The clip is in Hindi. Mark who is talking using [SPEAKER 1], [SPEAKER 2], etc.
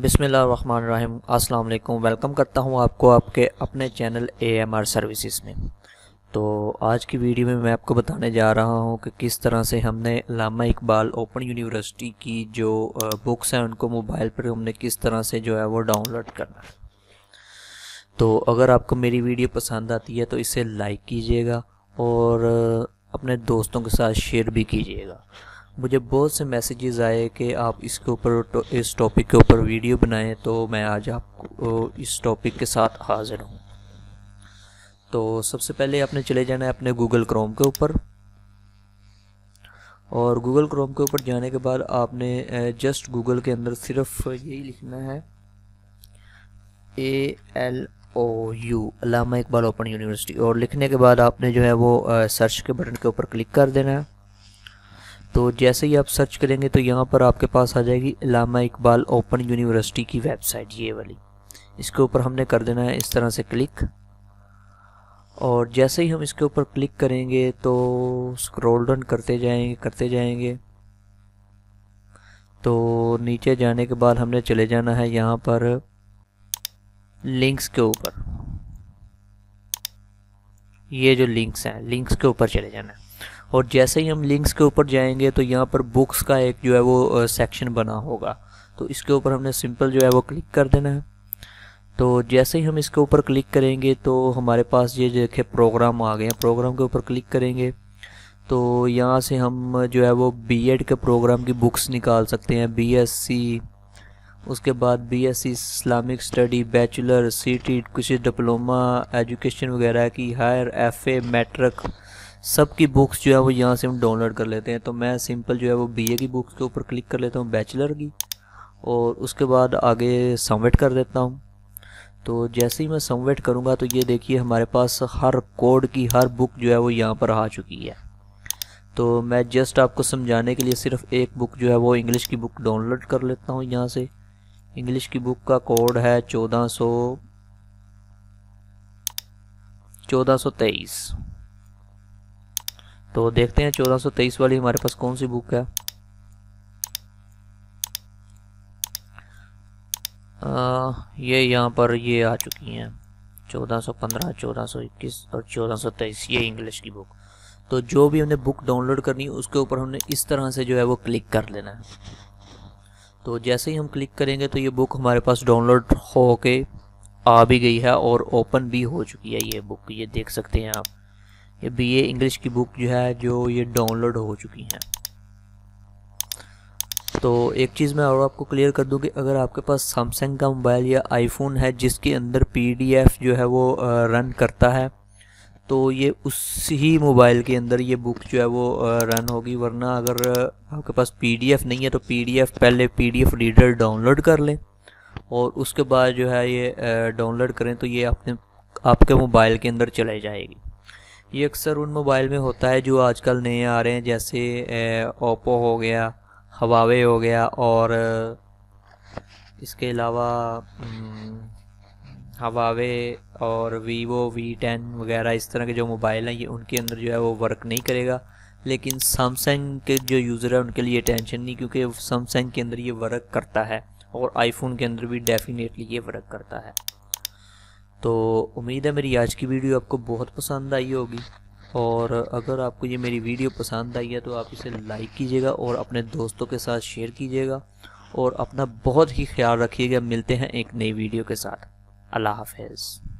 [SPEAKER 1] बिसमीम अस्सलाम वेलकम करता हूं आपको आपके अपने चैनल एएमआर सर्विसेज में तो आज की वीडियो में मैं आपको बताने जा रहा हूं कि किस तरह से हमने लामा इकबाल ओपन यूनिवर्सिटी की जो बुक्स हैं उनको मोबाइल पर हमने किस तरह से जो है वो डाउनलोड करना है तो अगर आपको मेरी वीडियो पसंद आती है तो इसे लाइक कीजिएगा और अपने दोस्तों के साथ शेयर भी कीजिएगा मुझे बहुत से मैसेजेस आए कि आप इसके ऊपर तो, इस टॉपिक के ऊपर वीडियो बनाएं तो मैं आज आपको इस टॉपिक के साथ हाजिर हूँ तो सबसे पहले आपने चले जाना है अपने गूगल क्रोम के ऊपर और गूगल क्रोम के ऊपर जाने के बाद आपने जस्ट गूगल के अंदर सिर्फ यही लिखना है A L O U Allama Iqbal open university और लिखने के बाद आपने जो है वो सर्च के बटन के ऊपर क्लिक कर देना है तो जैसे ही आप सर्च करेंगे तो यहाँ पर आपके पास आ जाएगी इलामा इकबाल ओपन यूनिवर्सिटी की वेबसाइट ये वाली इसके ऊपर हमने कर देना है इस तरह से क्लिक और जैसे ही हम इसके ऊपर क्लिक करेंगे तो स्क्रॉल डाउन करते जाएंगे करते जाएंगे तो नीचे जाने के बाद हमने चले जाना है यहाँ पर लिंक्स के ऊपर ये जो लिंक्स हैं लिंक्स के ऊपर चले जाना है और जैसे ही हम लिंक्स के ऊपर जाएंगे तो यहाँ पर बुक्स का एक जो है वो सेक्शन बना होगा तो इसके ऊपर हमने सिंपल जो है वो क्लिक कर देना है तो जैसे ही हम इसके ऊपर क्लिक करेंगे तो हमारे पास ये देखे प्रोग्राम आ गए हैं प्रोग्राम के ऊपर क्लिक करेंगे तो यहाँ से हम जो है वो एड के प्रोग्राम की बुक्स निकाल सकते हैं सी उसके बाद BSc Islamic study bachelor C T कुछ डिप्लोमा एजुकेशन वगैरह की हायर एफए मैट्रिक सबकी बुक्स जो है वो यहाँ से हम डाउनलोड कर लेते हैं तो मैं सिंपल जो है वो बीए की बुक्स के ऊपर क्लिक कर लेता हूँ बैचलर की और उसके बाद आगे सबमिट कर देता हूँ तो जैसे ही मैं सबमिट करूँगा तो ये देखिए हमारे पास हर कोड की हर बुक जो है वो यहाँ पर आ चुकी है तो मैं जस्ट आपको समझाने के लिए सिर्फ एक बुक जो है वो इंग्लिश की बुक डाउनलोड कर लेता हूँ यहाँ से इंग्लिश की बुक का कोड है चौदह सौ चौदह सौ तेईस तो देखते हैं 1423 वाली हमारे पास कौन सी बुक है आ, ये यहाँ पर ये आ चुकी हैं 1415, 1421 और 1423 ये इंग्लिश की बुक तो जो भी हमने बुक डाउनलोड करनी है उसके ऊपर हमने इस तरह से जो है वो क्लिक कर लेना है तो जैसे ही हम क्लिक करेंगे तो ये बुक हमारे पास डाउनलोड हो के आ भी गई है और ओपन भी हो चुकी है ये बुक ये देख सकते हैं आप ये बीए इंग्लिश की बुक जो है जो ये डाउनलोड हो चुकी हैं तो एक चीज़ मैं और आपको क्लियर कर दूँ कि अगर आपके पास सैमसंग का मोबाइल या आईफोन है जिसके अंदर पीडीएफ जो है वो रन करता है तो ये उस ही मोबाइल के अंदर ये बुक जो है वो रन होगी वरना अगर आपके पास पीडीएफ नहीं है तो पीडीएफ पहले पीडीएफ रीडर डाउनलोड कर लें और उसके बाद जो है ये डाउनलोड करें तो ये अपने आपके मोबाइल के अंदर चलाई जाएगी ये अक्सर उन मोबाइल में होता है जो आजकल नए आ रहे हैं जैसे ओप्पो हो गया हवावे हो गया और इसके अलावा हवावे हम्म, और वीवो वी टेन वगैरह इस तरह के जो मोबाइल हैं ये उनके अंदर जो है वो वर्क नहीं करेगा लेकिन सैमसंग के जो यूज़र हैं उनके लिए टेंशन नहीं क्योंकि सैमसंग के अंदर ये वर्क करता है और आईफोन के अंदर भी डेफिनेटली ये वर्क करता है तो उम्मीद है मेरी आज की वीडियो आपको बहुत पसंद आई होगी और अगर आपको ये मेरी वीडियो पसंद आई है तो आप इसे लाइक कीजिएगा और अपने दोस्तों के साथ शेयर कीजिएगा और अपना बहुत ही ख्याल रखिएगा मिलते हैं एक नई वीडियो के साथ अल्लाह हाफिज़